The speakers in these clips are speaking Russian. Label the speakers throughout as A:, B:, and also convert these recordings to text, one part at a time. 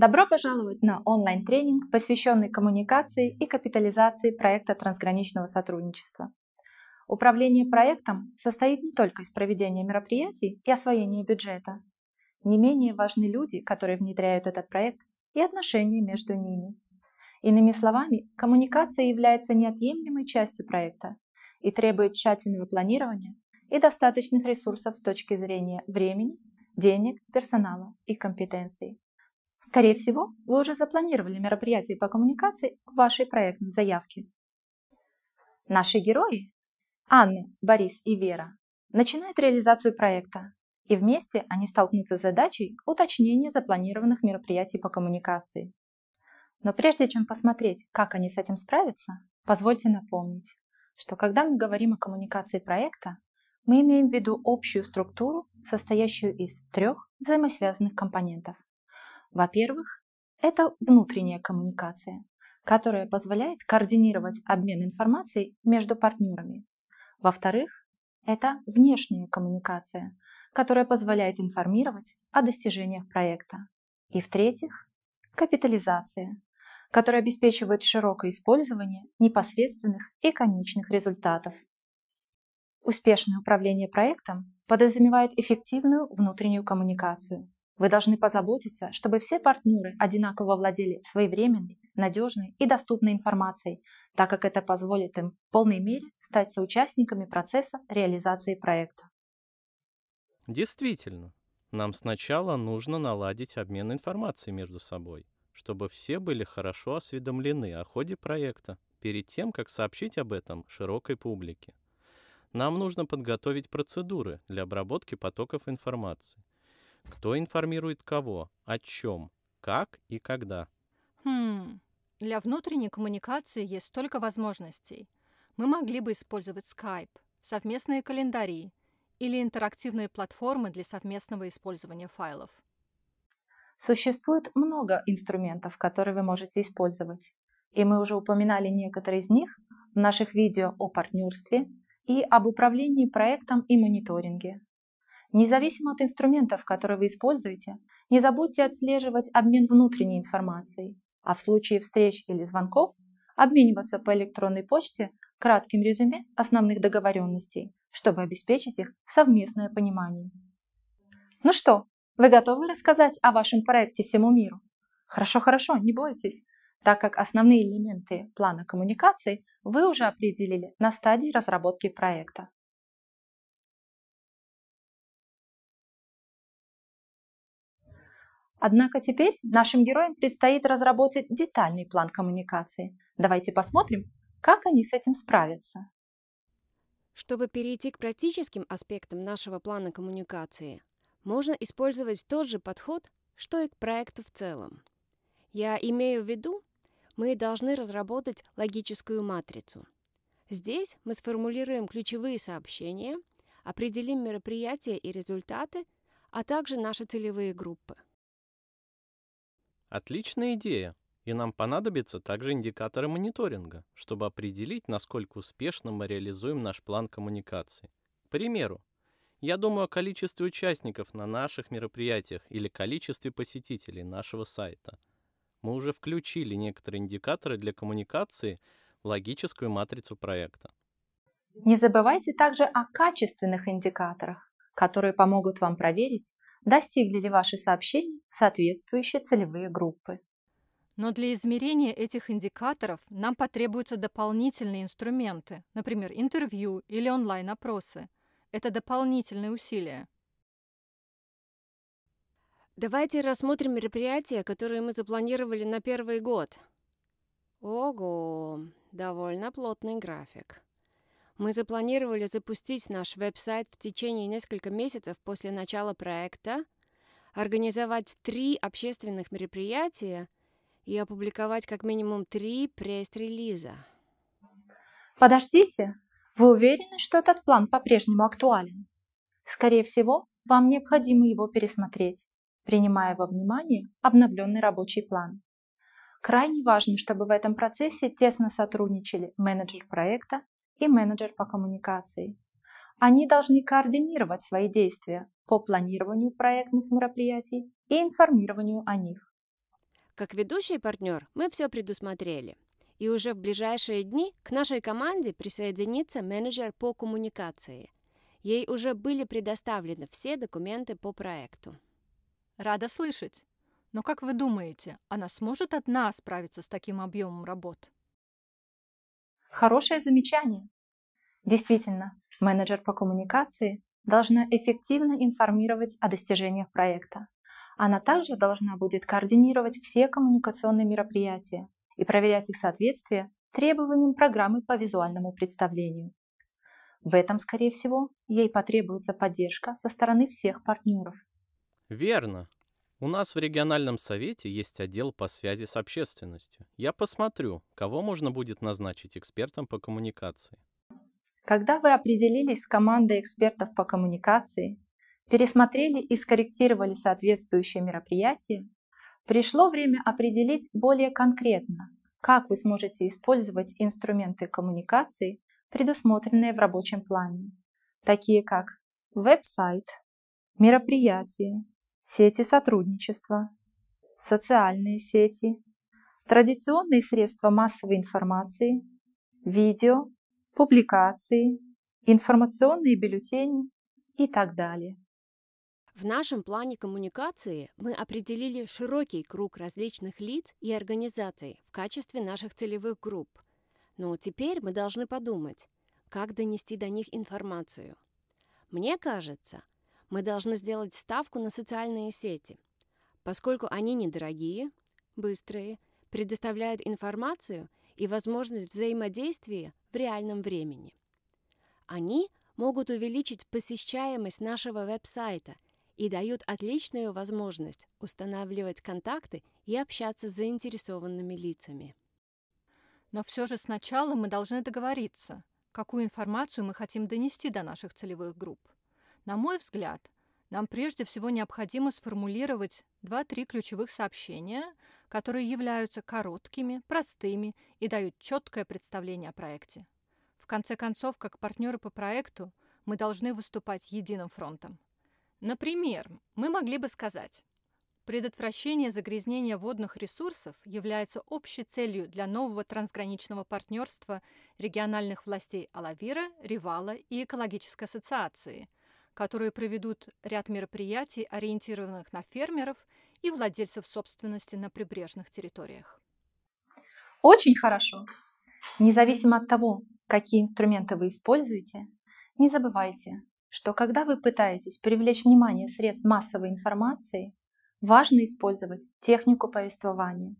A: Добро пожаловать на онлайн-тренинг, посвященный коммуникации и капитализации проекта трансграничного сотрудничества. Управление проектом состоит не только из проведения мероприятий и освоения бюджета. Не менее важны люди, которые внедряют этот проект, и отношения между ними. Иными словами, коммуникация является неотъемлемой частью проекта и требует тщательного планирования и достаточных ресурсов с точки зрения времени, денег, персонала и компетенций. Скорее всего, вы уже запланировали мероприятие по коммуникации в вашей проектной заявке. Наши герои, Анна, Борис и Вера, начинают реализацию проекта, и вместе они столкнутся с задачей уточнения запланированных мероприятий по коммуникации. Но прежде чем посмотреть, как они с этим справятся, позвольте напомнить, что когда мы говорим о коммуникации проекта, мы имеем в виду общую структуру, состоящую из трех взаимосвязанных компонентов. Во-первых, это внутренняя коммуникация, которая позволяет координировать обмен информацией между партнерами. Во-вторых, это внешняя коммуникация, которая позволяет информировать о достижениях проекта. И в-третьих, капитализация, которая обеспечивает широкое использование непосредственных и конечных результатов. Успешное управление проектом подразумевает эффективную внутреннюю коммуникацию – вы должны позаботиться, чтобы все партнеры одинаково владели своевременной, надежной и доступной информацией, так как это позволит им в полной мере стать соучастниками процесса реализации проекта.
B: Действительно, нам сначала нужно наладить обмен информацией между собой, чтобы все были хорошо осведомлены о ходе проекта перед тем, как сообщить об этом широкой публике. Нам нужно подготовить процедуры для обработки потоков информации – кто информирует кого, о чем, как и когда?
C: Хм, для внутренней коммуникации есть столько возможностей. Мы могли бы использовать Skype, совместные календари или интерактивные платформы для совместного использования файлов.
A: Существует много инструментов, которые вы можете использовать. И мы уже упоминали некоторые из них в наших видео о партнерстве и об управлении проектом и мониторинге. Независимо от инструментов, которые вы используете, не забудьте отслеживать обмен внутренней информацией, а в случае встреч или звонков обмениваться по электронной почте кратким резюме основных договоренностей, чтобы обеспечить их совместное понимание. Ну что, вы готовы рассказать о вашем проекте всему миру? Хорошо-хорошо, не бойтесь, так как основные элементы плана коммуникаций вы уже определили на стадии разработки проекта. Однако теперь нашим героям предстоит разработать детальный план
D: коммуникации. Давайте
A: посмотрим, как они с этим справятся.
D: Чтобы перейти к практическим аспектам нашего плана коммуникации, можно использовать тот же подход, что и к проекту в целом. Я имею в виду, мы должны разработать логическую матрицу. Здесь мы сформулируем ключевые сообщения, определим мероприятия и результаты, а также наши целевые группы –
B: Отличная идея, и нам понадобятся также индикаторы мониторинга, чтобы определить, насколько успешно мы реализуем наш план коммуникации. К примеру, я думаю о количестве участников на наших мероприятиях или количестве посетителей нашего сайта. Мы уже включили некоторые индикаторы для коммуникации в логическую матрицу проекта.
A: Не забывайте также о качественных индикаторах, которые помогут вам проверить, достигли ли ваши сообщения соответствующие целевые группы.
C: Но для измерения этих индикаторов нам потребуются дополнительные инструменты, например, интервью или
D: онлайн-опросы. Это дополнительные усилия. Давайте рассмотрим мероприятия, которые мы запланировали на первый год. Ого, довольно плотный график. Мы запланировали запустить наш веб-сайт в течение нескольких месяцев после начала проекта, организовать три общественных мероприятия и опубликовать как минимум три пресс-релиза.
A: Подождите, вы уверены, что этот план по-прежнему актуален? Скорее всего, вам необходимо его пересмотреть, принимая во внимание обновленный рабочий план. Крайне важно, чтобы в этом процессе тесно сотрудничали менеджер проекта и менеджер по коммуникации. Они должны координировать свои действия по планированию проектных мероприятий
D: и информированию о них. Как ведущий партнер мы все предусмотрели. И уже в ближайшие дни к нашей команде присоединится менеджер по коммуникации. Ей уже были предоставлены все документы по проекту. Рада слышать. Но как вы думаете, она сможет одна справиться с таким объемом
C: работ? Хорошее замечание. Действительно,
A: менеджер по коммуникации должна эффективно информировать о достижениях проекта. Она также должна будет координировать все коммуникационные мероприятия и проверять их соответствие требованиям программы по визуальному представлению. В этом, скорее всего, ей потребуется поддержка со стороны всех партнеров.
B: Верно. У нас в региональном совете есть отдел по связи с общественностью. Я посмотрю, кого можно будет назначить экспертом по коммуникации.
A: Когда вы определились с командой экспертов по коммуникации, пересмотрели и скорректировали соответствующие мероприятия, пришло время определить более конкретно, как вы сможете использовать инструменты коммуникации, предусмотренные в рабочем плане, такие как веб-сайт, мероприятие, сети сотрудничества, социальные сети, традиционные средства массовой информации, видео, публикации, информационные бюллетени и так далее.
D: В нашем плане коммуникации мы определили широкий круг различных лиц и организаций в качестве наших целевых групп. Но теперь мы должны подумать, как донести до них информацию. Мне кажется – мы должны сделать ставку на социальные сети, поскольку они недорогие, быстрые, предоставляют информацию и возможность взаимодействия в реальном времени. Они могут увеличить посещаемость нашего веб-сайта и дают отличную возможность устанавливать контакты и общаться с заинтересованными лицами. Но все же сначала мы должны договориться, какую информацию мы хотим донести
C: до наших целевых групп. На мой взгляд, нам прежде всего необходимо сформулировать 2-3 ключевых сообщения, которые являются короткими, простыми и дают четкое представление о проекте. В конце концов, как партнеры по проекту, мы должны выступать единым фронтом. Например, мы могли бы сказать, предотвращение загрязнения водных ресурсов является общей целью для нового трансграничного партнерства региональных властей Алавира, Ривала и Экологической ассоциации – которые проведут ряд мероприятий, ориентированных на фермеров и владельцев собственности на прибрежных территориях. Очень хорошо.
A: Независимо от того, какие инструменты вы используете, не забывайте, что когда вы пытаетесь привлечь внимание средств массовой информации, важно использовать технику повествования.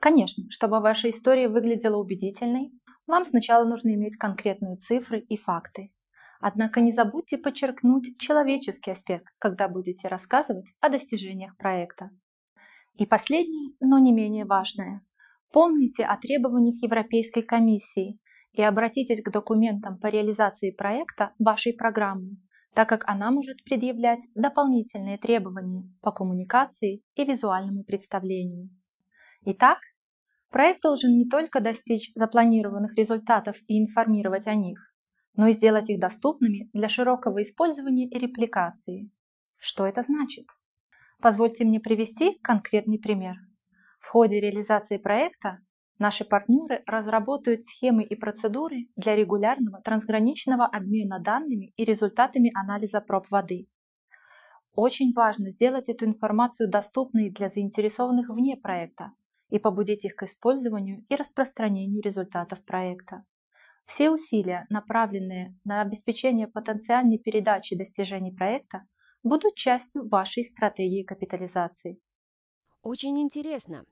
A: Конечно, чтобы ваша история выглядела убедительной, вам сначала нужно иметь конкретные цифры и факты, Однако не забудьте подчеркнуть человеческий аспект, когда будете рассказывать о достижениях проекта. И последнее, но не менее важное. Помните о требованиях Европейской комиссии и обратитесь к документам по реализации проекта вашей программы, так как она может предъявлять дополнительные требования по коммуникации и визуальному представлению. Итак, проект должен не только достичь запланированных результатов и информировать о них, но и сделать их доступными для широкого использования и репликации. Что это значит? Позвольте мне привести конкретный пример. В ходе реализации проекта наши партнеры разработают схемы и процедуры для регулярного трансграничного обмена данными и результатами анализа проб воды. Очень важно сделать эту информацию доступной для заинтересованных вне проекта и побудить их к использованию и распространению результатов проекта. Все усилия, направленные на обеспечение потенциальной передачи достижений проекта, будут частью вашей стратегии
D: капитализации. Очень интересно.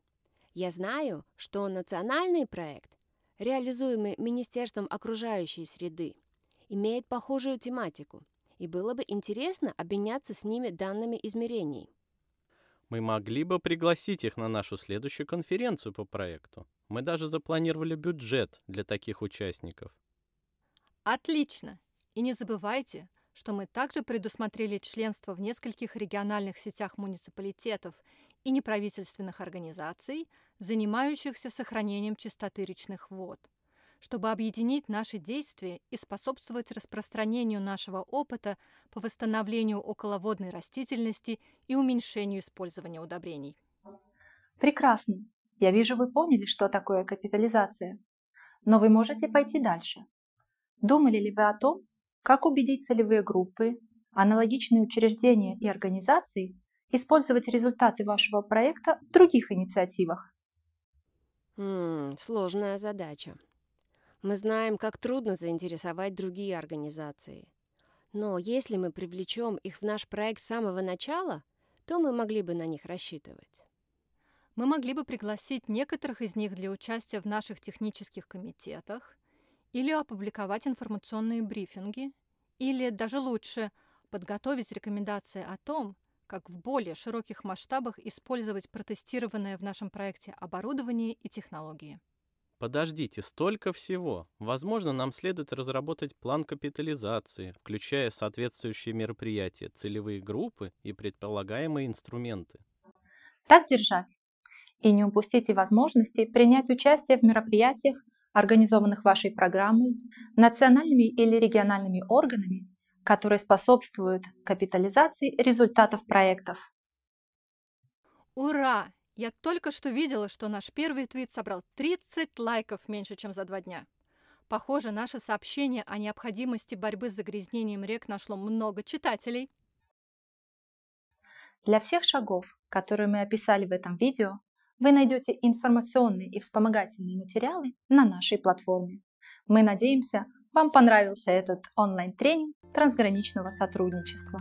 D: Я знаю, что национальный проект, реализуемый Министерством окружающей среды, имеет похожую тематику, и было бы интересно обменяться с ними данными измерений.
B: Мы могли бы пригласить их на нашу следующую конференцию по проекту. Мы даже запланировали бюджет для таких участников.
C: Отлично! И не забывайте, что мы также предусмотрели членство в нескольких региональных сетях муниципалитетов и неправительственных организаций, занимающихся сохранением чистоты речных вод, чтобы объединить наши действия и способствовать распространению нашего опыта по восстановлению околоводной растительности и уменьшению использования удобрений.
A: Прекрасно. Я вижу, вы поняли, что такое капитализация. Но вы можете пойти дальше. Думали ли вы о том, как убедить целевые группы, аналогичные учреждения и организации использовать результаты вашего проекта в других инициативах?
D: М сложная задача. Мы знаем, как трудно заинтересовать другие организации. Но если мы привлечем их в наш проект с самого начала, то мы могли бы на них рассчитывать мы могли бы пригласить некоторых из них для участия в наших
C: технических комитетах или опубликовать информационные брифинги, или даже лучше подготовить рекомендации о том, как в более широких масштабах использовать протестированное в нашем проекте оборудование и технологии.
B: Подождите, столько всего. Возможно, нам следует разработать план капитализации, включая соответствующие мероприятия, целевые группы и предполагаемые инструменты.
A: Так держать. И не упустите возможности принять участие в мероприятиях, организованных вашей программой, национальными или региональными органами, которые способствуют капитализации результатов проектов.
C: Ура! Я только что видела, что наш первый твит собрал 30 лайков меньше, чем за два дня. Похоже, наше сообщение о необходимости борьбы с загрязнением рек нашло много читателей.
A: Для всех шагов, которые мы описали в этом видео, вы найдете информационные и вспомогательные материалы на нашей платформе. Мы надеемся, вам понравился этот онлайн-тренинг трансграничного сотрудничества.